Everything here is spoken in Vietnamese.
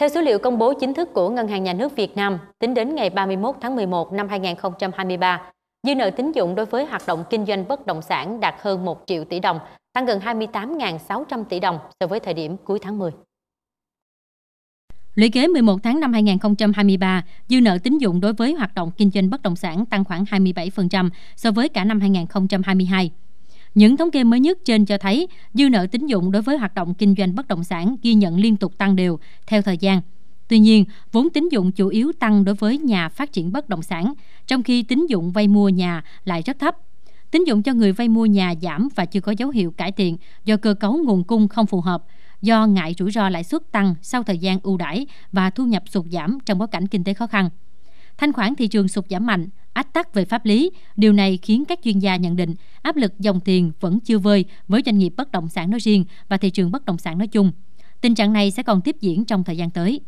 Theo số liệu công bố chính thức của Ngân hàng Nhà nước Việt Nam, tính đến ngày 31 tháng 11 năm 2023, dư nợ tín dụng đối với hoạt động kinh doanh bất động sản đạt hơn 1 triệu tỷ đồng, tăng gần 28.600 tỷ đồng so với thời điểm cuối tháng 10. Lũy kế 11 tháng năm 2023, dư nợ tín dụng đối với hoạt động kinh doanh bất động sản tăng khoảng 27% so với cả năm 2022. Những thống kê mới nhất trên cho thấy dư nợ tín dụng đối với hoạt động kinh doanh bất động sản ghi nhận liên tục tăng đều theo thời gian. Tuy nhiên, vốn tín dụng chủ yếu tăng đối với nhà phát triển bất động sản, trong khi tín dụng vay mua nhà lại rất thấp. Tín dụng cho người vay mua nhà giảm và chưa có dấu hiệu cải thiện do cơ cấu nguồn cung không phù hợp, do ngại rủi ro lãi suất tăng sau thời gian ưu đãi và thu nhập sụt giảm trong bối cảnh kinh tế khó khăn. Thanh khoản thị trường sụt giảm mạnh, ách tắc về pháp lý. Điều này khiến các chuyên gia nhận định áp lực dòng tiền vẫn chưa vơi với doanh nghiệp bất động sản nói riêng và thị trường bất động sản nói chung. Tình trạng này sẽ còn tiếp diễn trong thời gian tới.